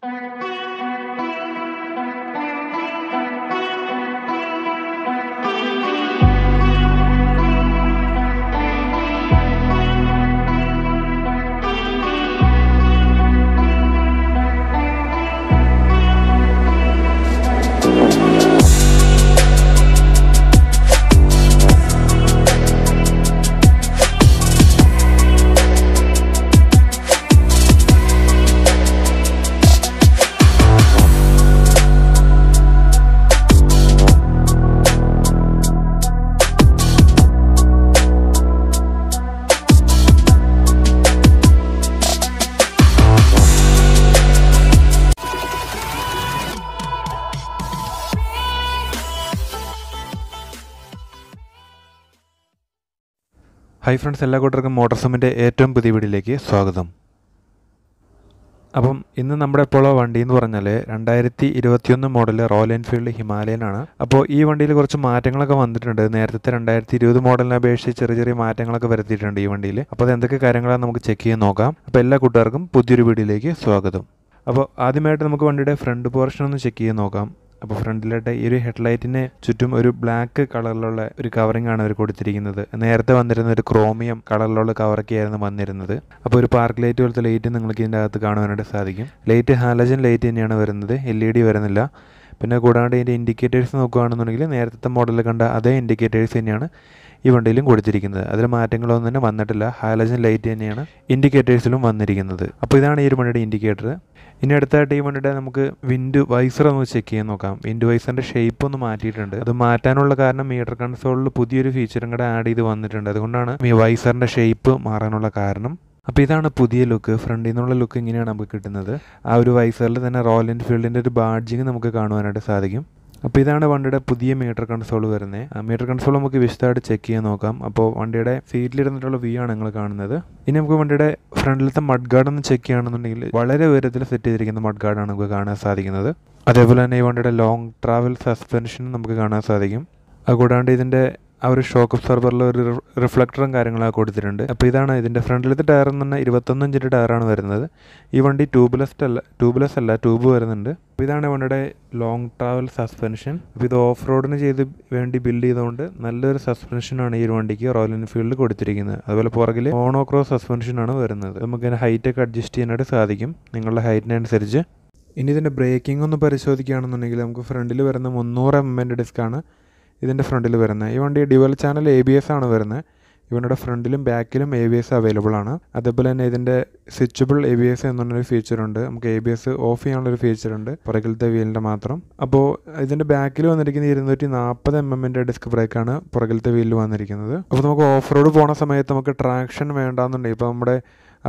Thank you. Hi friends എല്ലാ കൂട്ടർക്കും motor സമ്മിൻ്റെ ഏറ്റവും പുതിയ വീഡിയോയിലേക്ക് സ്വാഗതം അപ്പം ഇന്ന് നമ്മുടെ പോളോ വണ്ടി എന്ന് പറഞ്ഞാൽ രണ്ടായിരത്തി ഇരുപത്തിയൊന്ന് മോഡൽ റോയൽ എൻഫീൽഡ് ഹിമാലയനാണ് അപ്പോൾ ഈ വണ്ടിയിൽ കുറച്ച് മാറ്റങ്ങളൊക്കെ വന്നിട്ടുണ്ട് നേരത്തെ രണ്ടായിരത്തി ഇരുപത് മോഡലിനെ അപേക്ഷിച്ച് ചെറിയ ചെറിയ മാറ്റങ്ങളൊക്കെ വരുത്തിയിട്ടുണ്ട് ഈ വണ്ടിയിൽ അപ്പോൾ അത് എന്തൊക്കെ കാര്യങ്ങളാണ് നമുക്ക് ചെക്ക് ചെയ്ത് നോക്കാം അപ്പോൾ എല്ലാ കൂട്ടുകാർക്കും പുതിയൊരു വീഡിയോയിലേക്ക് സ്വാഗതം അപ്പോൾ ആദ്യമായിട്ട് നമുക്ക് വണ്ടിയുടെ ഫ്രണ്ട് പോർഷൻ ഒന്ന് ചെക്ക് ചെയ്ത് നോക്കാം അപ്പോൾ ഫ്രണ്ടിലോട്ട് ഈ ഒരു ഹെഡ്ലൈറ്റിന് ചുറ്റും ഒരു ബ്ലാക്ക് കളറിലുള്ള ഒരു കവറിംഗ് ആണ് അവർ കൊടുത്തിരിക്കുന്നത് നേരത്തെ വന്നിരുന്ന ഒരു ക്രോമിയം കളറിലുള്ള കവറൊക്കെ ആയിരുന്നു വന്നിരുന്നത് അപ്പോൾ ഒരു പാർക്ക് ലൈറ്റ് പോലത്തെ ലൈറ്റ് നിങ്ങൾക്ക് ഇതിൻ്റെ അകത്ത് കാണുവാനായിട്ട് സാധിക്കും ലൈറ്റ് ഹാലജൻ ലൈറ്റ് തന്നെയാണ് വരുന്നത് എൽ ഇ ഡി വരുന്നില്ല പിന്നെ കൂടാണ്ട് ഇതിൻ്റെ ഇൻഡിക്കേറ്റേഴ്സ് നോക്കുകയാണെന്നുണ്ടെങ്കിൽ നേരത്തെ മോഡലിൽ കണ്ട അതേ ഇൻഡിക്കേറ്റേഴ്സ് തന്നെയാണ് ഈ വണ്ടിയിലും കൊടുത്തിരിക്കുന്നത് അതിൽ മാറ്റങ്ങളൊന്നും തന്നെ വന്നിട്ടില്ല ഹാലജൻ ലൈറ്റ് തന്നെയാണ് ഇൻഡിക്കേറ്റേഴ്സിലും വന്നിരിക്കുന്നത് അപ്പോൾ ഇതാണ് ഈ ഒരു വണ്ടിയുടെ ഇൻഡിക്കേറ്റർ ഇനി അടുത്തായിട്ട് ഈ വണ്ടിയുടെ നമുക്ക് വിൻഡ് വൈസർ ഒന്ന് ചെക്ക് ചെയ്യാൻ നോക്കാം വിൻഡ് വൈസറിൻ്റെ ഷേപ്പ് ഒന്ന് മാറ്റിയിട്ടുണ്ട് അത് മാറ്റാനുള്ള കാരണം മീറ്റർ കൺസോളിൽ പുതിയൊരു ഫീച്ചറും കൂടെ ആഡ് ചെയ്ത് വന്നിട്ടുണ്ട് അതുകൊണ്ടാണ് ഈ വൈസറിൻ്റെ ഷേപ്പ് മാറാനുള്ള കാരണം അപ്പോൾ ഇതാണ് പുതിയ ലുക്ക് ഫ്രണ്ടിൽ നിന്നുള്ള ലുക്ക് ഇങ്ങനെയാണ് നമുക്ക് കിട്ടുന്നത് ആ ഒരു വൈസറിൽ തന്നെ റോയൽ എൻഫീൽഡിൻ്റെ ഒരു ബാഡ്ജിങ് നമുക്ക് കാണുവാനായിട്ട് സാധിക്കും അപ്പോൾ ഇതാണ് വണ്ടിയുടെ പുതിയ മീറ്റർ കൺസോൾ വരുന്നത് ആ മീറ്റർ കൺസോൾ നമുക്ക് വിശദമായിട്ട് ചെക്ക് ചെയ്യാൻ നോക്കാം അപ്പോൾ വണ്ടിയുടെ സീറ്റിലിരുന്നിട്ടുള്ള വ്യൂ ആണ് നിങ്ങൾ കാണുന്നത് ഇനി നമുക്ക് വണ്ടിയുടെ ഫ്രണ്ടിലത്തെ മഡ് ഗാർഡ് ഒന്ന് ചെക്ക് ചെയ്യുകയാണെന്നുണ്ടെങ്കിൽ വളരെ ഉയരത്തിൽ സെറ്റ് ചെയ്തിരിക്കുന്ന മഡ് ഗാർഡാണ് നമുക്ക് കാണാൻ സാധിക്കുന്നത് അതേപോലെ തന്നെ ഈ വണ്ടിയുടെ ലോങ് ട്രാവൽ സസ്പെൻഷനും നമുക്ക് കാണാൻ സാധിക്കും അതുകൂടാണ്ട് ഇതിൻ്റെ ആ ഒരു ഷോക്ക് അബ്സോർബറിൽ ഒരു റിഫ്ലക്ടറും കാര്യങ്ങളൊക്കെ കൊടുത്തിട്ടുണ്ട് അപ്പോൾ ഇതാണ് ഇതിൻ്റെ ഫ്രണ്ടിലത്തെ ടയർ എന്ന് പറഞ്ഞാൽ ഇരുപത്തൊന്ന് ഇഞ്ചിൻ്റെ ടയറാണ് വരുന്നത് ഈ വണ്ടി ട്യൂബ്ലെസ് അല്ല ട്യൂബ്ലെസ് അല്ല ട്യൂബ് വരുന്നുണ്ട് അപ്പോൾ ഇതാണ് വണ്ടിയുടെ ലോങ് ട്രാവൽ സസ്പെൻഷൻ അപ്പോൾ ഇത് ഓഫ് റോഡിന് ചെയ്ത് വേണ്ടി ബിൽഡ് ചെയ്തുകൊണ്ട് നല്ലൊരു സസ്പെൻഷനാണ് ഈ ഒരു വണ്ടിക്ക് റോയൽ എൻഫീൽഡിൽ കൊടുത്തിരിക്കുന്നത് അതുപോലെ പുറകിൽ മോണോക്രോസ് സസ്പെൻഷനാണ് വരുന്നത് നമുക്കതിന് ഹൈറ്റൊക്കെ അഡ്ജസ്റ്റ് ചെയ്യാനായിട്ട് സാധിക്കും നിങ്ങളുടെ ഹൈറ്റിനനുസരിച്ച് ഇനി ഇതിൻ്റെ ബ്രേക്കിംഗ് ഒന്ന് പരിശോധിക്കുകയാണെന്നുണ്ടെങ്കിൽ നമുക്ക് ഫ്രണ്ടിൽ വരുന്ന മുന്നൂറ് എം എൻ്റെ ഡിസ്ക്കാണ് ഇതിൻ്റെ ഫ്രണ്ടിൽ വരുന്നത് ഈ വണ്ടി dual channel A B S ആണ് വരുന്നത് ഇവരുടെ ഫ്രണ്ടിലും ബാക്കിലും എ ബി എസ് അവൈലബിൾ ആണ് അതേപോലെ തന്നെ ഇതിൻ്റെ സ്വിച്ചബിൾ എ ബി എസ് എന്നുള്ളൊരു ഫീച്ചർ ഉണ്ട് നമുക്ക് എ ബി എസ് ഓഫ് ചെയ്യാനുള്ളൊരു ഫീച്ചർ ഉണ്ട് പുറകിലത്തെ വീലിൻ്റെ മാത്രം അപ്പോൾ ഇതിൻ്റെ ബാക്കിൽ വന്നിരിക്കുന്ന ഇരുന്നൂറ്റി നാൽപ്പത് എം എമ്മിൻ്റെ ഡിസ്ക് ബ്രേക്കാണ് പുറകിലത്തെ വീലിൽ വന്നിരിക്കുന്നത് അപ്പോൾ നമുക്ക് ഓഫ് റോഡ് പോകുന്ന സമയത്ത് നമുക്ക് ട്രാക്ഷൻ വേണ്ടാന്നുണ്ടെങ്കിൽ ഇപ്പോൾ നമ്മുടെ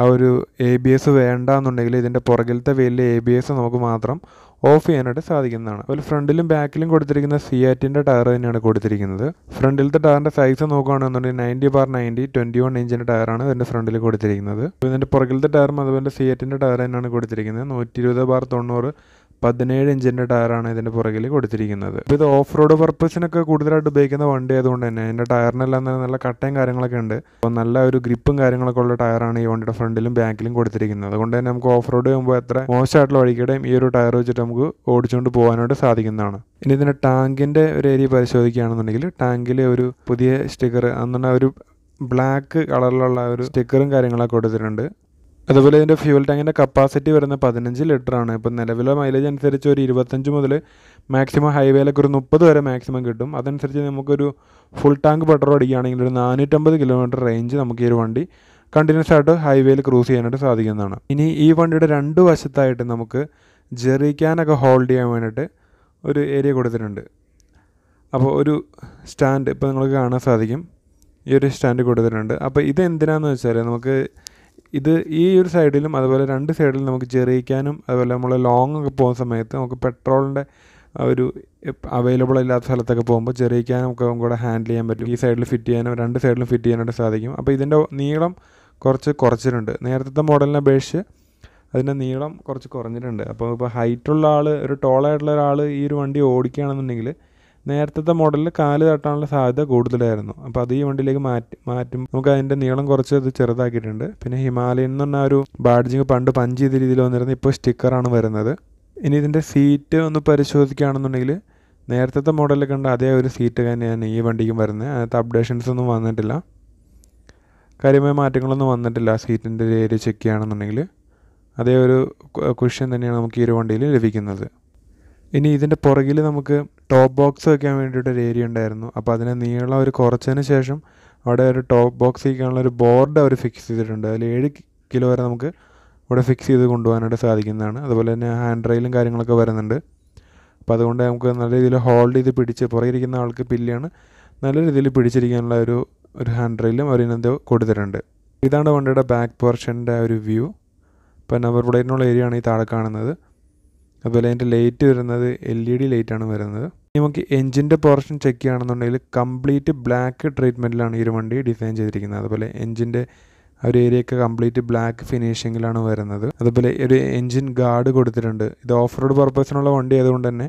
ആ ഒരു എ ബി എസ് വേണ്ട എന്നുണ്ടെങ്കിൽ ഇതിൻ്റെ പുറകിലത്തെ വെയിലിൽ എ ബി എസ് നമുക്ക് മാത്രം ഓഫ് ചെയ്യാനായിട്ട് സാധിക്കുന്നതാണ് അതുപോലെ ഫ്രണ്ടിലും ബാക്കിലും കൊടുത്തിരിക്കുന്ന ആറ്റിൻ്റെ ടയർ തന്നെയാണ് കൊടുത്തിരിക്കുന്നത് ഫ്രണ്ടിലത്തെ ടയറിൻ്റെ സൈസ് നോക്കുകയാണെന്നുണ്ടെങ്കിൽ ninety bar ninety twenty one ഇഞ്ചിൻ്റെ ടയറാണ് ഇതിൻ്റെ ഫ്രണ്ടിൽ കൊടുത്തിരിക്കുന്നത് ഇതിൻ്റെ പുറകിലത്തെ ടയറും അതുപോലെ ആറ്റിൻ്റെ ടയർ തന്നെയാണ് കൊടുത്തിരിക്കുന്നത് നൂറ്റി ഇരുപത് ബാർ തൊണ്ണൂറ് പതിനേഴ് ഇഞ്ചിൻ്റെ ടയറാണ് ഇതിൻ്റെ പുറകിൽ കൊടുത്തിരിക്കുന്നത് അപ്പോൾ ഇത് ഓഫ് റോഡ് പർപ്പസിനൊക്കെ കൂടുതലായിട്ട് ഉപയോഗിക്കുന്ന വണ്ടി ആയതുകൊണ്ട് തന്നെ ഇതിൻ്റെ ടയറിനെല്ലാം തന്നെ നല്ല കട്ടയും കാര്യങ്ങളൊക്കെ ഉണ്ട് അപ്പോൾ നല്ല ഒരു ഗ്രിപ്പും കാര്യങ്ങളൊക്കെ ഉള്ള ടയറാണ് ഈ വണ്ടിയുടെ ഫ്രണ്ടിലും ബാക്കിലും കൊടുത്തിരിക്കുന്നത് അതുകൊണ്ട് തന്നെ നമുക്ക് ഓഫ് റോഡ് പോകുമ്പോൾ എത്ര മോശമായിട്ടുള്ള വഴിക്കിടയും ഈ ഒരു ടയർ വെച്ചിട്ട് നമുക്ക് ഓടിച്ചുകൊണ്ട് പോകാനായിട്ട് സാധിക്കുന്നതാണ് ഇനി ഇതിൻ്റെ ടാങ്കിൻ്റെ ഒരു ഏരിയ പരിശോധിക്കുകയാണെന്നുണ്ടെങ്കിൽ ടാങ്കിൽ ഒരു പുതിയ സ്റ്റിക്കർ അന്നുള്ള ഒരു ബ്ലാക്ക് കളറിലുള്ള ഒരു സ്റ്റിക്കറും കാര്യങ്ങളൊക്കെ കൊടുത്തിട്ടുണ്ട് അതുപോലെ ഇതിൻ്റെ ഫ്യൂൽ ടാങ്കിൻ്റെ കപ്പാസിറ്റി വരുന്നത് പതിനഞ്ച് ലിറ്ററാണ് ഇപ്പം നിലവിലെ മൈലേജ് അനുസരിച്ച് ഒരു ഇരുപത്തഞ്ച് മുതൽ മാക്സിമം ഹൈവേയിലൊക്കെ ഒരു മുപ്പത് വരെ മാക്സിമം കിട്ടും അതനുസരിച്ച് നമുക്കൊരു ഫുൾ ടാങ്ക് പെട്രോൾ അടിക്കുകയാണെങ്കിൽ ഒരു നാനൂറ്റമ്പത് കിലോമീറ്റർ റേഞ്ച് നമുക്ക് ഈ ഒരു വണ്ടി കണ്ടിന്യൂസ് ആയിട്ട് ഹൈവേയിൽ ക്രൂസ് ചെയ്യാനായിട്ട് സാധിക്കുന്നതാണ് ഇനി ഈ വണ്ടിയുടെ രണ്ട് വശത്തായിട്ട് നമുക്ക് ജെറി ഹോൾഡ് ചെയ്യാൻ വേണ്ടിയിട്ട് ഒരു ഏരിയ കൊടുത്തിട്ടുണ്ട് അപ്പോൾ ഒരു സ്റ്റാൻഡ് ഇപ്പോൾ നിങ്ങൾക്ക് കാണാൻ സാധിക്കും ഈ ഒരു സ്റ്റാൻഡ് കൊടുത്തിട്ടുണ്ട് അപ്പോൾ ഇത് എന്തിനാന്ന് വെച്ചാൽ നമുക്ക് ഇത് ഈ ഒരു സൈഡിലും അതുപോലെ രണ്ട് സൈഡിലും നമുക്ക് ചെറിയിക്കാനും അതുപോലെ നമ്മൾ ലോങ് ഒക്കെ പോകുന്ന സമയത്ത് നമുക്ക് പെട്രോളിൻ്റെ ഒരു അവൈലബിൾ അല്ലാത്ത സ്ഥലത്തൊക്കെ പോകുമ്പോൾ ചെറിയിക്കാനും നമുക്ക് കൂടെ ഹാൻഡിൽ ചെയ്യാൻ പറ്റും ഈ സൈഡിൽ ഫിറ്റ് ചെയ്യാനും രണ്ട് സൈഡിലും ഫിറ്റ് ചെയ്യാനായിട്ട് സാധിക്കും അപ്പോൾ ഇതിൻ്റെ നീളം കുറച്ച് കുറച്ചിട്ടുണ്ട് നേരത്തെ മോഡലിനെ അപേക്ഷിച്ച് അതിൻ്റെ നീളം കുറച്ച് കുറഞ്ഞിട്ടുണ്ട് അപ്പോൾ ഇപ്പോൾ ഹൈറ്റുള്ള ആൾ ഒരു ടോളായിട്ടുള്ള ഒരാൾ ഈ ഒരു വണ്ടി ഓടിക്കുകയാണെന്നുണ്ടെങ്കിൽ നേരത്തെ മോഡലിൽ കാല് തട്ടാനുള്ള സാധ്യത കൂടുതലായിരുന്നു അപ്പോൾ അത് ഈ വണ്ടിയിലേക്ക് മാറ്റി മാറ്റും നമുക്ക് അതിൻ്റെ നീളം കുറച്ച് ഇത് ചെറുതാക്കിയിട്ടുണ്ട് പിന്നെ ഹിമാലയൻ എന്ന് പറഞ്ഞ ഒരു ബാഡ്ജിങ് പണ്ട് പഞ്ച് ചെയ്ത രീതിയിൽ വന്നിരുന്നത് ഇപ്പോൾ സ്റ്റിക്കറാണ് വരുന്നത് ഇനി ഇതിൻ്റെ സീറ്റ് ഒന്ന് പരിശോധിക്കുകയാണെന്നുണ്ടെങ്കിൽ നേരത്തെ മോഡലിൽ കണ്ട അതേ ഒരു സീറ്റ് തന്നെയാണ് ഈ വണ്ടിക്കും വരുന്നത് അതിനകത്ത് അപ്ഡേഷൻസ് ഒന്നും വന്നിട്ടില്ല കാര്യമായ മാറ്റങ്ങളൊന്നും വന്നിട്ടില്ല സീറ്റിൻ്റെ ഏരിയ ചെക്ക് ചെയ്യുകയാണെന്നുണ്ടെങ്കിൽ അതേ ഒരു ക്വസ്റ്റ്യൻ തന്നെയാണ് നമുക്ക് ഈ ഒരു വണ്ടിയിൽ ലഭിക്കുന്നത് ഇനി ഇതിൻ്റെ പുറകിൽ നമുക്ക് ടോപ്പ് ബോക്സ് വെക്കാൻ വേണ്ടിയിട്ട് ഒരു ഏരിയ ഉണ്ടായിരുന്നു അപ്പോൾ അതിനെ നീളം അവർ കുറച്ചതിന് ശേഷം അവിടെ ഒരു ടോപ്പ് ബോക്സ് വയ്ക്കാനുള്ള ഒരു ബോർഡ് അവർ ഫിക്സ് ചെയ്തിട്ടുണ്ട് അതിൽ ഏഴ് കിലോ വരെ നമുക്ക് ഇവിടെ ഫിക്സ് ചെയ്ത് കൊണ്ടുപോകാനായിട്ട് സാധിക്കുന്നതാണ് അതുപോലെ തന്നെ ഹാൻഡ് റെയിലും കാര്യങ്ങളൊക്കെ വരുന്നുണ്ട് അപ്പോൾ അതുകൊണ്ട് നമുക്ക് നല്ല രീതിയിൽ ഹോൾഡ് ചെയ്ത് പിടിച്ച് പുറകിരിക്കുന്ന ആൾക്ക് പില്ലാണ് നല്ല രീതിയിൽ പിടിച്ചിരിക്കാനുള്ള ഒരു ഒരു ഹാൻഡ് റെയിലും അവർ ഇതിനകത്ത് കൊടുത്തിട്ടുണ്ട് ഇതാണ് വണ്ടിയുടെ ബാക്ക് പോർഷൻ്റെ ഒരു വ്യൂ ഇപ്പോൾ നമ്പർ പ്ലേറ്റിനുള്ള ഏരിയ ആണ് ഈ താഴെ കാണുന്നത് അതുപോലെ അതിൻ്റെ ലൈറ്റ് വരുന്നത് എൽ ഇ ഡി ലൈറ്റാണ് വരുന്നത് നമുക്ക് എഞ്ചിൻ്റെ പോർഷൻ ചെക്ക് ചെയ്യുകയാണെന്നുണ്ടെങ്കിൽ കംപ്ലീറ്റ് ബ്ലാക്ക് ട്രീറ്റ്മെൻറ്റിലാണ് ഈ ഒരു വണ്ടി ഡിസൈൻ ചെയ്തിരിക്കുന്നത് അതുപോലെ എഞ്ചിൻ്റെ ആ ഒരു ഏരിയയൊക്കെ കംപ്ലീറ്റ് ബ്ലാക്ക് ഫിനിഷിങ്ങിലാണ് വരുന്നത് അതുപോലെ ഒരു എഞ്ചിൻ ഗാർഡ് കൊടുത്തിട്ടുണ്ട് ഇത് ഓഫ് റോഡ് പർപ്പസിനുള്ള വണ്ടി ആയതുകൊണ്ട് തന്നെ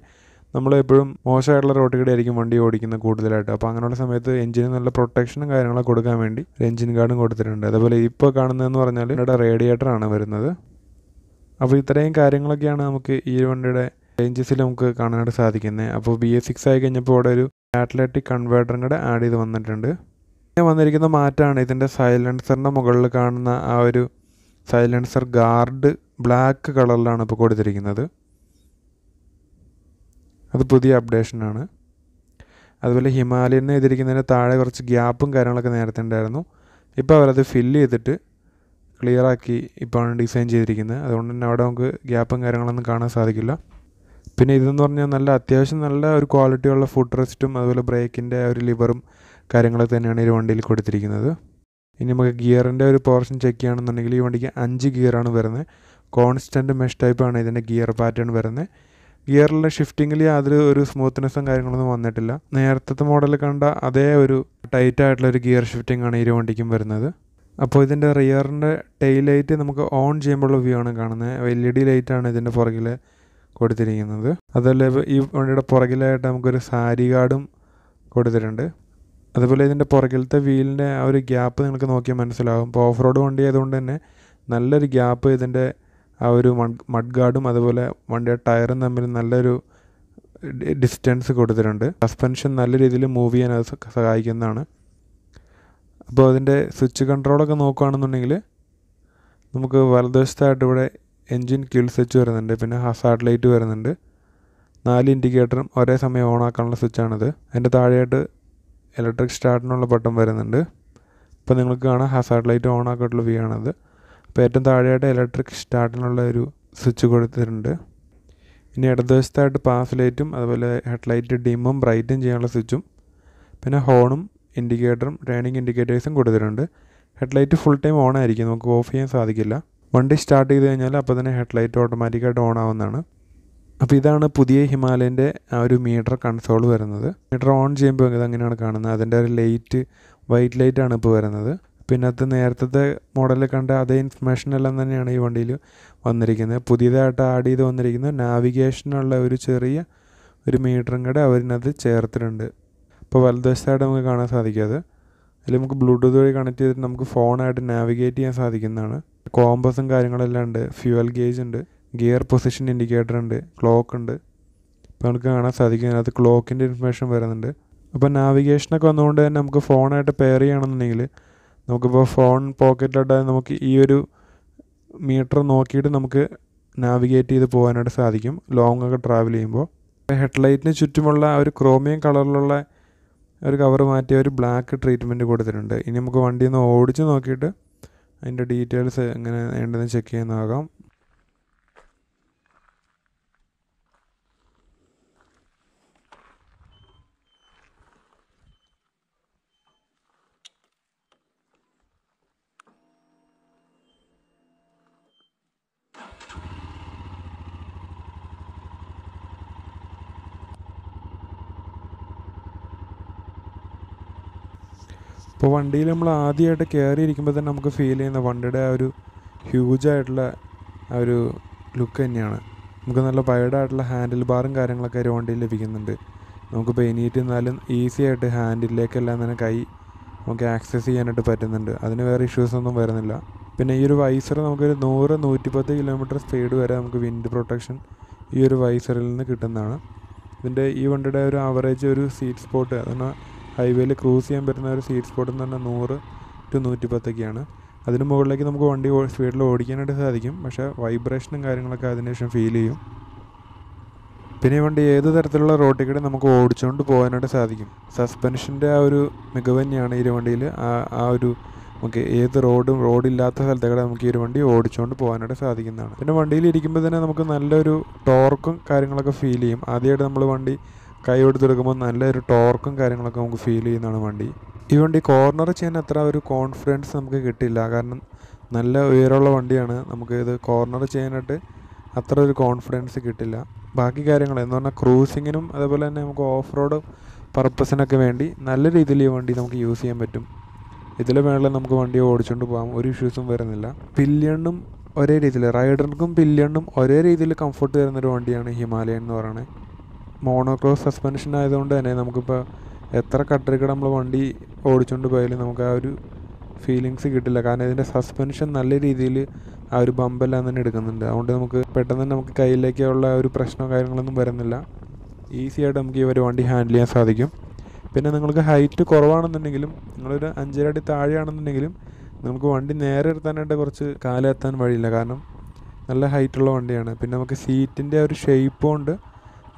നമ്മൾ എപ്പോഴും മോശമായിട്ടുള്ള റോട്ടിൽ കൂടെ ആയിരിക്കും വണ്ടി ഓടിക്കുന്നത് കൂടുതലായിട്ട് അപ്പോൾ അങ്ങനെയുള്ള സമയത്ത് എഞ്ചിന് നല്ല പ്രൊട്ടക്ഷനും കാര്യങ്ങളൊക്കെ കൊടുക്കാൻ വേണ്ടി ഒരു എഞ്ചിൻ ഗാർഡും കൊടുത്തിട്ടുണ്ട് അതുപോലെ ഇപ്പോൾ കാണുന്നതെന്ന് പറഞ്ഞാൽ ഇവിടെ റേഡിയേറ്ററാണ് വരുന്നത് അപ്പോൾ ഇത്രയും കാര്യങ്ങളൊക്കെയാണ് നമുക്ക് ഈ വണ്ടിയുടെ റേഞ്ചസിൽ നമുക്ക് കാണാനായിട്ട് സാധിക്കുന്നത് അപ്പോൾ ബി എസ് സിക്സ് ആയി കഴിഞ്ഞപ്പോൾ ഇവിടെ ഒരു സാറ്റലൈറ്റിക് കൺവേർട്ടറും കൂടെ ആഡ് ചെയ്ത് വന്നിട്ടുണ്ട് പിന്നെ വന്നിരിക്കുന്ന മാറ്റമാണ് ഇതിൻ്റെ സൈലൻസറിൻ്റെ മുകളിൽ കാണുന്ന ആ ഒരു സൈലൻസർ ഗാർഡ് ബ്ലാക്ക് കളറിലാണ് ഇപ്പോൾ കൊടുത്തിരിക്കുന്നത് അത് പുതിയ അപ്ഡേഷനാണ് അതുപോലെ ഹിമാലയൻ എഴുതിയിരിക്കുന്നതിന് താഴെ കുറച്ച് ഗ്യാപ്പും കാര്യങ്ങളൊക്കെ നേരത്തെ ഉണ്ടായിരുന്നു ഇപ്പോൾ അവരത് ഫില്ല് ചെയ്തിട്ട് ക്ലിയറാക്കി ഇപ്പോൾ ഡിസൈൻ ചെയ്തിരിക്കുന്നത് അതുകൊണ്ട് തന്നെ അവിടെ നമുക്ക് ഗ്യാപ്പും കാര്യങ്ങളൊന്നും കാണാൻ സാധിക്കില്ല പിന്നെ ഇതെന്ന് പറഞ്ഞാൽ നല്ല അത്യാവശ്യം നല്ല ഒരു ക്വാളിറ്റിയുള്ള ഫുഡ് റെസ്റ്റും അതുപോലെ ബ്രേക്കിൻ്റെ ഒരു ലിവറും കാര്യങ്ങളൊക്കെ തന്നെയാണ് ഈ വണ്ടിയിൽ കൊടുത്തിരിക്കുന്നത് ഇനി നമുക്ക് ഗിയറിൻ്റെ ഒരു പോർഷൻ ചെക്ക് ചെയ്യുകയാണെന്നുണ്ടെങ്കിൽ ഈ വണ്ടിക്ക് അഞ്ച് ഗിയറാണ് വരുന്നത് കോൺസ്റ്റൻറ്റ് മെഷ് ടൈപ്പാണ് ഇതിൻ്റെ ഗിയർ പാറ്റേൺ വരുന്നത് ഗിയറിലെ ഷിഫ്റ്റിങ്ങിൽ യാതൊരു ഒരു സ്മൂത്ത്നെസ്സും കാര്യങ്ങളൊന്നും വന്നിട്ടില്ല നേരത്തെ മോഡൽ കണ്ട അതേ ഒരു ടൈറ്റ് ആയിട്ടുള്ള ഒരു ഗിയർ ഷിഫ്റ്റിംഗ് ആണ് ഈ വണ്ടിക്കും വരുന്നത് അപ്പോൾ ഇതിൻ്റെ റിയറിൻ്റെ ടെയിൽ ലൈറ്റ് നമുക്ക് ഓൺ ചെയ്യുമ്പോഴുള്ള വ്യൂ ആണ് കാണുന്നത് എൽ ഇ ഡി ലൈറ്റാണ് ഇതിൻ്റെ പുറകിൽ കൊടുത്തിരിക്കുന്നത് അതല്ല ഈ വണ്ടിയുടെ പുറകിലായിട്ട് നമുക്കൊരു സാരി കാർഡും കൊടുത്തിട്ടുണ്ട് അതുപോലെ ഇതിൻ്റെ പുറകിലത്തെ വീലിൻ്റെ ആ ഒരു ഗ്യാപ്പ് നിങ്ങൾക്ക് നോക്കിയാൽ മനസ്സിലാകും ഇപ്പോൾ ഓഫ് റോഡ് വണ്ടി ആയതുകൊണ്ട് തന്നെ നല്ലൊരു ഗ്യാപ്പ് ഇതിൻ്റെ ആ ഒരു മഡ് മഡ് ഗാർഡും അതുപോലെ വണ്ടിയുടെ ടയറും തമ്മിൽ നല്ലൊരു ഡിസ്റ്റൻസ് കൊടുത്തിട്ടുണ്ട് സസ്പെൻഷൻ നല്ല രീതിയിൽ മൂവ് ചെയ്യാൻ അത് സഹായിക്കുന്നതാണ് അപ്പോൾ അതിൻ്റെ സ്വിച്ച് കൺട്രോളൊക്കെ നോക്കുകയാണെന്നുണ്ടെങ്കിൽ നമുക്ക് വലതുവശത്തായിട്ട് ഇവിടെ എൻജിൻ കിൽ സ്വിച്ച് വരുന്നുണ്ട് പിന്നെ ഹസാർഡ് ലൈറ്റ് വരുന്നുണ്ട് നാല് ഇൻഡിക്കേറ്ററും ഒരേ സമയം ഓൺ ആക്കാനുള്ള സ്വിച്ചാണിത് അതിൻ്റെ താഴെയായിട്ട് ഇലക്ട്രിക് സ്റ്റാർട്ടിനുള്ള ബട്ടൺ വരുന്നുണ്ട് ഇപ്പോൾ നിങ്ങൾക്ക് കാണാം ഹസാർഡ് ലൈറ്റ് ഓൺ ആക്കിയിട്ടുള്ള വ്യൂ ആണത് അപ്പോൾ ഏറ്റവും താഴെയായിട്ട് ഇലക്ട്രിക് സ്റ്റാർട്ടിനുള്ള ഒരു സ്വിച്ച് കൊടുത്തിട്ടുണ്ട് ഇനി ഇടതുവശത്തായിട്ട് പാസ് ലൈറ്റും അതുപോലെ ഹെഡ് ലൈറ്റ് ഡിമ്മും ബ്രൈറ്റും ചെയ്യാനുള്ള സ്വിച്ചും പിന്നെ ഹോണും ഇൻഡിക്കേറ്ററും ടേണിംഗ് ഇൻഡിക്കേറ്റേഴ്സും കൊടുത്തിട്ടുണ്ട് ഹെഡ്ലൈറ്റ് ഫുൾ ടൈം ഓൺ ആയിരിക്കും നമുക്ക് ഓഫ് ചെയ്യാൻ സാധിക്കില്ല വണ്ടി സ്റ്റാർട്ട് ചെയ്ത് കഴിഞ്ഞാൽ അപ്പോൾ തന്നെ ഹെഡ്ലൈറ്റ് ഓട്ടോമാറ്റിക്കായിട്ട് ഓൺ ആവുന്നതാണ് അപ്പോൾ ഇതാണ് പുതിയ ഹിമാലയൻ്റെ ആ ഒരു മീറ്റർ കൺസോൾ വരുന്നത് മീറ്റർ ഓൺ ചെയ്യുമ്പോൾ ഇത് അങ്ങനെയാണ് കാണുന്നത് അതിൻ്റെ ഒരു ലൈറ്റ് വൈറ്റ് ലൈറ്റ് ആണ് ഇപ്പോൾ വരുന്നത് പിന്നെ അത് നേരത്തെ മോഡലിൽ കണ്ട അതേ ഇൻഫർമേഷൻ എല്ലാം തന്നെയാണ് ഈ വണ്ടിയിൽ വന്നിരിക്കുന്നത് പുതിയതായിട്ട് ആഡ് ചെയ്ത് വന്നിരിക്കുന്നത് നാവിഗേഷനുള്ള ഒരു ചെറിയ ഒരു മീറ്ററും കൂടെ അവരിനത് ചേർത്തിട്ടുണ്ട് ഇപ്പോൾ വലതുവശത്തായിട്ട് നമുക്ക് കാണാൻ സാധിക്കാതെ അതിൽ നമുക്ക് ബ്ലൂടൂത്ത് വഴി കണക്ട് ചെയ്തിട്ട് നമുക്ക് ഫോണായിട്ട് നാവിഗേറ്റ് ചെയ്യാൻ സാധിക്കുന്നതാണ് കോമ്പസും കാര്യങ്ങളെല്ലാം ഉണ്ട് ഫ്യൂവൽ ഗേജ് ഉണ്ട് ഗിയർ പൊസിഷൻ ഇൻഡിക്കേറ്റർ ഉണ്ട് ക്ലോക്ക് ഉണ്ട് ഇപ്പോൾ നമുക്ക് കാണാൻ സാധിക്കും അതിനകത്ത് ക്ലോക്കിൻ്റെ ഇൻഫർമേഷൻ വരുന്നുണ്ട് അപ്പോൾ നാവിഗേഷനൊക്കെ വന്നുകൊണ്ട് തന്നെ നമുക്ക് ഫോണായിട്ട് പെയർ ചെയ്യണമെന്നുണ്ടെങ്കിൽ നമുക്കിപ്പോൾ ഫോൺ പോക്കറ്റിലിട്ടാൽ നമുക്ക് ഈ ഒരു മീറ്റർ നോക്കിയിട്ട് നമുക്ക് നാവിഗേറ്റ് ചെയ്ത് പോകാനായിട്ട് സാധിക്കും ലോങ്ങൊക്കെ ട്രാവൽ ചെയ്യുമ്പോൾ ഹെഡ്ലൈറ്റിന് ചുറ്റുമുള്ള ഒരു ക്രോമിയം കളറിലുള്ള ഒരു കവർ മാറ്റി ഒരു ബ്ലാക്ക് ട്രീറ്റ്മെൻറ്റ് കൊടുത്തിട്ടുണ്ട് ഇനി നമുക്ക് വണ്ടിയിൽ നിന്ന് ഓടിച്ച് നോക്കിയിട്ട് അതിൻ്റെ ഡീറ്റെയിൽസ് എങ്ങനെ ഉണ്ടെന്ന് ചെക്ക് ചെയ്യാൻ നോക്കാം ഇപ്പോൾ വണ്ടിയിൽ നമ്മൾ ആദ്യമായിട്ട് കയറി ഇരിക്കുമ്പോൾ തന്നെ നമുക്ക് ഫീൽ ചെയ്യുന്ന വണ്ടിയുടെ ആ ഒരു ഹ്യൂജ് ആയിട്ടുള്ള ആ ഒരു ലുക്ക് തന്നെയാണ് നമുക്ക് നല്ല വൈഡായിട്ടുള്ള ഹാൻഡിൽ ബാറും കാര്യങ്ങളൊക്കെ ഒരു വണ്ടിയിൽ ലഭിക്കുന്നുണ്ട് നമുക്കിപ്പോൾ എന്നാലും ഈസി ആയിട്ട് ഹാൻഡിലേക്കെല്ലാം തന്നെ കൈ നമുക്ക് ആക്സസ് ചെയ്യാനായിട്ട് പറ്റുന്നുണ്ട് അതിന് വേറെ ഇഷ്യൂസ് ഒന്നും വരുന്നില്ല പിന്നെ ഈ ഒരു വൈസർ നമുക്കൊരു നൂറ് നൂറ്റിപ്പത്ത് കിലോമീറ്റർ സ്പീഡ് വരെ നമുക്ക് വിൻഡ് പ്രൊട്ടക്ഷൻ ഈ ഒരു വൈസറിൽ നിന്ന് കിട്ടുന്നതാണ് ഇതിൻ്റെ ഈ വണ്ടിയുടെ ഒരു ആവറേജ് ഒരു സീറ്റ് സ്പോട്ട് അതെന്നാൽ ഹൈവേയിൽ ക്രൂസ് ചെയ്യാൻ പറ്റുന്ന ഒരു സ്പീഡ് സ്പോട്ട് എന്ന് പറഞ്ഞാൽ നൂറ് ടു നൂറ്റി പത്തൊക്കെയാണ് അതിന് മുകളിലേക്ക് നമുക്ക് വണ്ടി സ്പീഡിൽ ഓടിക്കാനായിട്ട് സാധിക്കും പക്ഷേ വൈബ്രേഷനും കാര്യങ്ങളൊക്കെ അതിനുശേഷം ഫീൽ ചെയ്യും പിന്നെ വണ്ടി ഏത് തരത്തിലുള്ള റോട്ടിൽ കൂടെ നമുക്ക് ഓടിച്ചുകൊണ്ട് പോകാനായിട്ട് സാധിക്കും സസ്പെൻഷൻ്റെ ആ ഒരു മികവ് തന്നെയാണ് ഈ വണ്ടിയിൽ ആ ഒരു നമുക്ക് ഏത് റോഡും റോഡില്ലാത്ത സ്ഥലത്തേക്കൂടെ നമുക്ക് ഈ ഒരു വണ്ടി ഓടിച്ചുകൊണ്ട് പോകാനായിട്ട് സാധിക്കുന്നതാണ് പിന്നെ വണ്ടിയിൽ ഇരിക്കുമ്പോൾ തന്നെ നമുക്ക് നല്ലൊരു ടോർക്കും കാര്യങ്ങളൊക്കെ ഫീൽ ചെയ്യും ആദ്യമായിട്ട് നമ്മൾ വണ്ടി കൈ എടുക്കുമ്പോൾ നല്ലൊരു ടോർക്കും കാര്യങ്ങളൊക്കെ നമുക്ക് ഫീൽ ചെയ്യുന്നതാണ് വണ്ടി ഈ വണ്ടി കോർണർ ചെയ്യാൻ അത്ര ഒരു കോൺഫിഡൻസ് നമുക്ക് കിട്ടില്ല കാരണം നല്ല ഉയരമുള്ള വണ്ടിയാണ് നമുക്ക് ഇത് കോർണർ ചെയ്യാനായിട്ട് അത്ര ഒരു കോൺഫിഡൻസ് കിട്ടില്ല ബാക്കി കാര്യങ്ങൾ എന്ന് പറഞ്ഞാൽ ക്രൂസിങ്ങിനും അതേപോലെ തന്നെ നമുക്ക് ഓഫ് റോഡ് പർപ്പസിനൊക്കെ വേണ്ടി നല്ല രീതിയിൽ ഈ വണ്ടി നമുക്ക് യൂസ് ചെയ്യാൻ പറ്റും ഇതിൽ വേണമെങ്കിൽ നമുക്ക് വണ്ടി ഓടിച്ചുകൊണ്ട് പോകാം ഒരു ഇഷ്യൂസും വരുന്നില്ല പില്യണ്ണും ഒരേ രീതിയിൽ റൈഡർക്കും പില്യണ്ണും ഒരേ രീതിയിൽ കംഫർട്ട് തരുന്നൊരു വണ്ടിയാണ് ഹിമാലയൻ എന്ന് പറയുന്നത് മോണോക്രോസ് സസ്പെൻഷൻ ആയതുകൊണ്ട് തന്നെ നമുക്കിപ്പോൾ എത്ര കട്ടറിക്കട നമ്മൾ വണ്ടി ഓടിച്ചുകൊണ്ട് പോയാലും നമുക്ക് ആ ഒരു ഫീലിങ്സ് കിട്ടില്ല കാരണം ഇതിൻ്റെ സസ്പെൻഷൻ നല്ല രീതിയിൽ ആ ഒരു ബമ്പെല്ലാം തന്നെ എടുക്കുന്നുണ്ട് അതുകൊണ്ട് നമുക്ക് പെട്ടെന്ന് തന്നെ നമുക്ക് കയ്യിലേക്കുള്ള ഒരു പ്രശ്നമോ കാര്യങ്ങളൊന്നും വരുന്നില്ല ഈസി ആയിട്ട് നമുക്ക് ഈ ഒരു വണ്ടി ഹാൻഡിൽ ചെയ്യാൻ സാധിക്കും പിന്നെ നിങ്ങൾക്ക് ഹൈറ്റ് കുറവാണെന്നുണ്ടെങ്കിലും നിങ്ങളൊരു അഞ്ചരടി അടി താഴെയാണെന്നുണ്ടെങ്കിലും നമുക്ക് വണ്ടി നേരെ എത്താനായിട്ട് കുറച്ച് എത്താൻ വഴിയില്ല കാരണം നല്ല ഹൈറ്റുള്ള വണ്ടിയാണ് പിന്നെ നമുക്ക് സീറ്റിൻ്റെ ഒരു ഷേപ്പ് ഉണ്ട്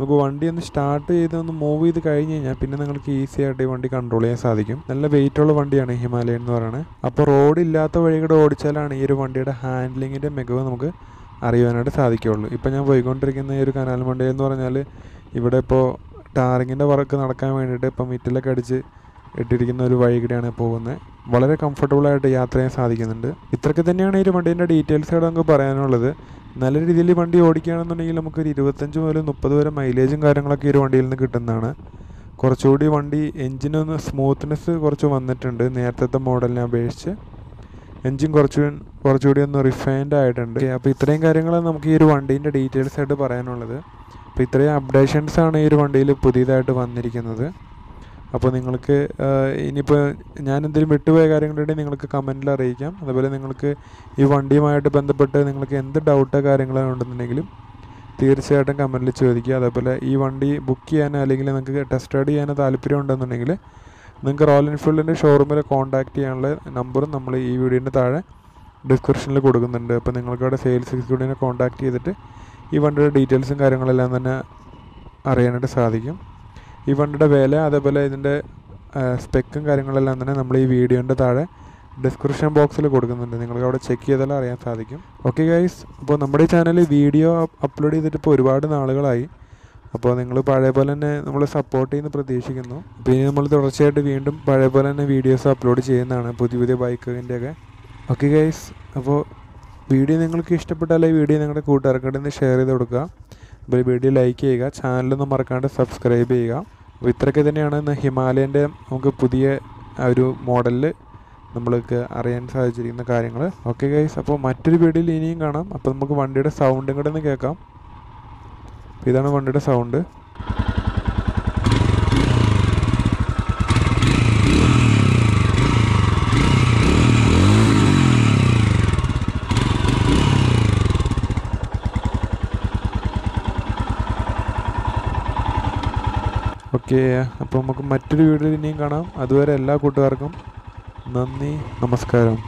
നമുക്ക് വണ്ടി ഒന്ന് സ്റ്റാർട്ട് ചെയ്ത് ഒന്ന് മൂവ് ചെയ്ത് കഴിഞ്ഞ് കഴിഞ്ഞാൽ പിന്നെ നിങ്ങൾക്ക് ഈസി ആയിട്ട് ഈ വണ്ടി കൺട്രോൾ ചെയ്യാൻ സാധിക്കും നല്ല വെയിറ്റ് ഉള്ള വണ്ടിയാണ് ഹിമാലയൻ എന്ന് പറയുന്നത് അപ്പോൾ റോഡ് ഇല്ലാത്ത വഴികൂടെ ഓടിച്ചാലാണ് ഈ ഒരു വണ്ടിയുടെ ഹാൻഡ്ലിങ്ങിൻ്റെ മികവ് നമുക്ക് അറിയുവാനായിട്ട് സാധിക്കുകയുള്ളൂ ഇപ്പോൾ ഞാൻ പോയിക്കൊണ്ടിരിക്കുന്ന ഈ ഒരു കനാൽ വണ്ടി എന്ന് പറഞ്ഞാൽ ഇവിടെ ഇപ്പോൾ ടാറിങ്ങിൻ്റെ വർക്ക് നടക്കാൻ വേണ്ടിയിട്ട് ഇപ്പം മിറ്റിലൊക്കെ അടിച്ച് ഇട്ടിരിക്കുന്ന ഒരു വഴി കൂടിയാണ് പോകുന്നത് വളരെ കംഫർട്ടബിളായിട്ട് യാത്ര ചെയ്യാൻ സാധിക്കുന്നുണ്ട് ഇത്രയ്ക്ക് തന്നെയാണ് ഈ വണ്ടീൻ്റെ ഡീറ്റെയിൽസുകൾ നമുക്ക് പറയാനുള്ളത് നല്ല രീതിയിൽ വണ്ടി ഓടിക്കുകയാണെന്നുണ്ടെങ്കിൽ നമുക്കൊരു ഇരുപത്തഞ്ച് മുതൽ മുപ്പത് വരെ മൈലേജും കാര്യങ്ങളൊക്കെ ഈ ഒരു വണ്ടിയിൽ നിന്ന് കിട്ടുന്നതാണ് കുറച്ചുകൂടി വണ്ടി എൻജിനൊന്ന് സ്മൂത്ത്നെസ് കുറച്ച് വന്നിട്ടുണ്ട് നേരത്തെ മോഡലിനെ അപേക്ഷിച്ച് എൻജിൻ കുറച്ച് കുറച്ചുകൂടി ഒന്ന് റിഫൈൻഡ് ആയിട്ടുണ്ട് അപ്പോൾ ഇത്രയും കാര്യങ്ങളാണ് നമുക്ക് ഈ ഒരു വണ്ടീൻ്റെ ഡീറ്റെയിൽസ് ആയിട്ട് പറയാനുള്ളത് അപ്പോൾ ഇത്രയും അപ്ഡേഷൻസ് ആണ് ഈ ഒരു വണ്ടിയിൽ പുതിയതായിട്ട് വന്നിരിക്കുന്നത് അപ്പോൾ നിങ്ങൾക്ക് ഇനിയിപ്പോൾ ഞാൻ എന്തെങ്കിലും വിട്ടുപോയ കാര്യങ്ങളുണ്ടെങ്കിൽ നിങ്ങൾക്ക് കമൻറ്റിൽ അറിയിക്കാം അതുപോലെ നിങ്ങൾക്ക് ഈ വണ്ടിയുമായിട്ട് ബന്ധപ്പെട്ട് നിങ്ങൾക്ക് എന്ത് ഡൗട്ടോ കാര്യങ്ങളോ ഉണ്ടെന്നുണ്ടെങ്കിലും തീർച്ചയായിട്ടും കമൻറ്റിൽ ചോദിക്കുക അതേപോലെ ഈ വണ്ടി ബുക്ക് ചെയ്യാനോ അല്ലെങ്കിൽ നിങ്ങൾക്ക് ടെസ്റ്റ് റൈഡ് ചെയ്യാനോ താല്പര്യം ഉണ്ടെന്നുണ്ടെങ്കിൽ നിങ്ങൾക്ക് റോയൽ എൻഫീൽഡിൻ്റെ ഷോറൂമിൽ കോൺടാക്റ്റ് ചെയ്യാനുള്ള നമ്പറും നമ്മൾ ഈ വീഡിയോൻ്റെ താഴെ ഡിസ്ക്രിപ്ഷനിൽ കൊടുക്കുന്നുണ്ട് അപ്പോൾ നിങ്ങൾക്ക് അവിടെ സെയിൽസ് എക്സിക്യൂട്ടീവിനെ കോൺടാക്റ്റ് ചെയ്തിട്ട് ഈ വണ്ടിയുടെ ഡീറ്റെയിൽസും കാര്യങ്ങളെല്ലാം തന്നെ അറിയാനായിട്ട് സാധിക്കും ഈ വണ്ടിയുടെ വില അതേപോലെ ഇതിൻ്റെ സ്പെക്കും കാര്യങ്ങളെല്ലാം തന്നെ നമ്മൾ ഈ വീഡിയോൻ്റെ താഴെ ഡിസ്ക്രിപ്ഷൻ ബോക്സിൽ കൊടുക്കുന്നുണ്ട് നിങ്ങൾക്ക് അവിടെ ചെക്ക് ചെയ്താലും അറിയാൻ സാധിക്കും ഓക്കെ ഗൈസ് അപ്പോൾ നമ്മുടെ ചാനൽ വീഡിയോ അപ്ലോഡ് ചെയ്തിട്ട് ഇപ്പോൾ ഒരുപാട് നാളുകളായി അപ്പോൾ നിങ്ങൾ പഴയ പോലെ തന്നെ നമ്മൾ സപ്പോർട്ട് ചെയ്യുന്ന പ്രതീക്ഷിക്കുന്നു പിന്നെ നമ്മൾ തുടർച്ചയായിട്ട് വീണ്ടും പഴയ പോലെ തന്നെ വീഡിയോസ് അപ്ലോഡ് ചെയ്യുന്നതാണ് പുതിയ പുതിയ ബൈക്കിൻ്റെയൊക്കെ ഓക്കെ ഗൈസ് അപ്പോൾ വീഡിയോ നിങ്ങൾക്ക് ഇഷ്ടപ്പെട്ടാലേ വീഡിയോ നിങ്ങളുടെ കൂട്ടുകാർക്കിടയിൽ ഷെയർ ചെയ്ത് കൊടുക്കുക അപ്പോൾ ഈ വീഡിയോ ലൈക്ക് ചെയ്യുക ചാനലൊന്നും മറക്കാണ്ട് സബ്സ്ക്രൈബ് ചെയ്യുക അപ്പോൾ ഇത്രയൊക്കെ തന്നെയാണ് ഇന്ന് ഹിമാലയൻ്റെ നമുക്ക് പുതിയ ഒരു മോഡലിൽ നമ്മൾക്ക് അറിയാൻ സാധിച്ചിരിക്കുന്ന കാര്യങ്ങൾ ഓക്കെ ഗൈസ് അപ്പോൾ മറ്റൊരു വീഡിയോയിൽ ഇനിയും കാണാം അപ്പോൾ നമുക്ക് വണ്ടിയുടെ സൗണ്ടും കൂടെ ഒന്ന് കേൾക്കാം ഇതാണ് വണ്ടിയുടെ സൗണ്ട് ഓക്കെ അപ്പോൾ നമുക്ക് മറ്റൊരു വീഡിയോയിൽ ഇനിയും കാണാം അതുവരെ എല്ലാ കൂട്ടുകാർക്കും നന്ദി നമസ്കാരം